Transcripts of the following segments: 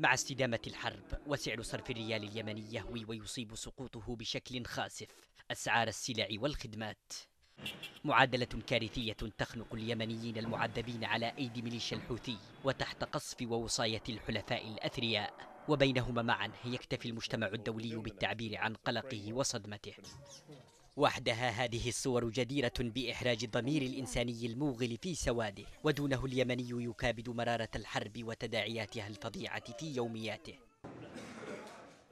مع استدامة الحرب وسعر صرف الريال اليمني يهوي ويصيب سقوطه بشكل خاسف أسعار السلع والخدمات معادلة كارثية تخنق اليمنيين المعذبين على أيدي ميليشيا الحوثي وتحت قصف ووصاية الحلفاء الأثرياء وبينهما معا يكتفي المجتمع الدولي بالتعبير عن قلقه وصدمته وحدها هذه الصور جديرة بإحراج الضمير الإنساني الموغل في سواده ودونه اليمني يكابد مرارة الحرب وتداعياتها الفظيعة في يومياته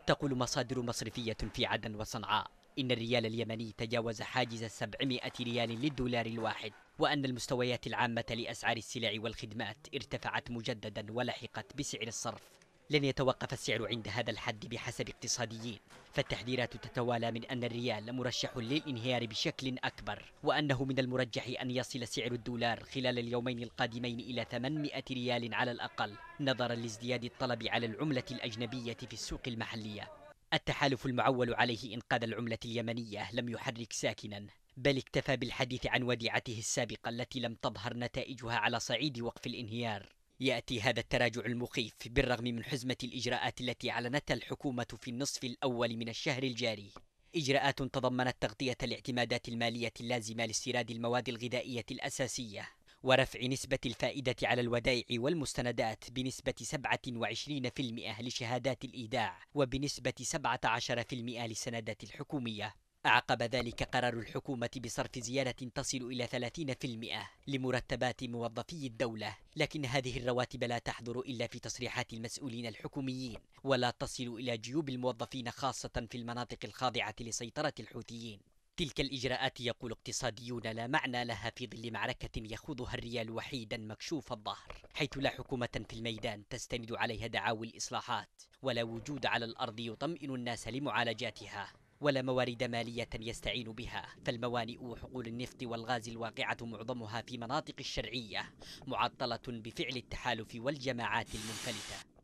تقول مصادر مصرفية في عدن وصنعاء إن الريال اليمني تجاوز حاجز 700 ريال للدولار الواحد وأن المستويات العامة لأسعار السلع والخدمات ارتفعت مجددا ولحقت بسعر الصرف لن يتوقف السعر عند هذا الحد بحسب اقتصاديين فالتحذيرات تتوالى من أن الريال مرشح للانهيار بشكل أكبر وأنه من المرجح أن يصل سعر الدولار خلال اليومين القادمين إلى 800 ريال على الأقل نظرا لازدياد الطلب على العملة الأجنبية في السوق المحلية التحالف المعول عليه إنقاذ العملة اليمنية لم يحرك ساكنا بل اكتفى بالحديث عن وديعته السابقة التي لم تظهر نتائجها على صعيد وقف الانهيار يأتي هذا التراجع المخيف بالرغم من حزمة الإجراءات التي أعلنتها الحكومة في النصف الأول من الشهر الجاري إجراءات تضمنت تغطية الاعتمادات المالية اللازمة لاستيراد المواد الغذائية الأساسية ورفع نسبة الفائدة على الودائع والمستندات بنسبة 27% لشهادات الإيداع وبنسبة 17% للسندات الحكومية أعقب ذلك قرار الحكومة بصرف زيادة تصل إلى 30% لمرتبات موظفي الدولة، لكن هذه الرواتب لا تحضر إلا في تصريحات المسؤولين الحكوميين، ولا تصل إلى جيوب الموظفين خاصة في المناطق الخاضعة لسيطرة الحوثيين. تلك الإجراءات يقول اقتصاديون لا معنى لها في ظل معركة يخوضها الريال وحيدا مكشوف الظهر حيث لا حكومة في الميدان تستند عليها دعاوي الإصلاحات ولا وجود على الأرض يطمئن الناس لمعالجاتها ولا موارد مالية يستعين بها فالموانئ وحقول النفط والغاز الواقعة معظمها في مناطق الشرعية معطلة بفعل التحالف والجماعات المنفلتة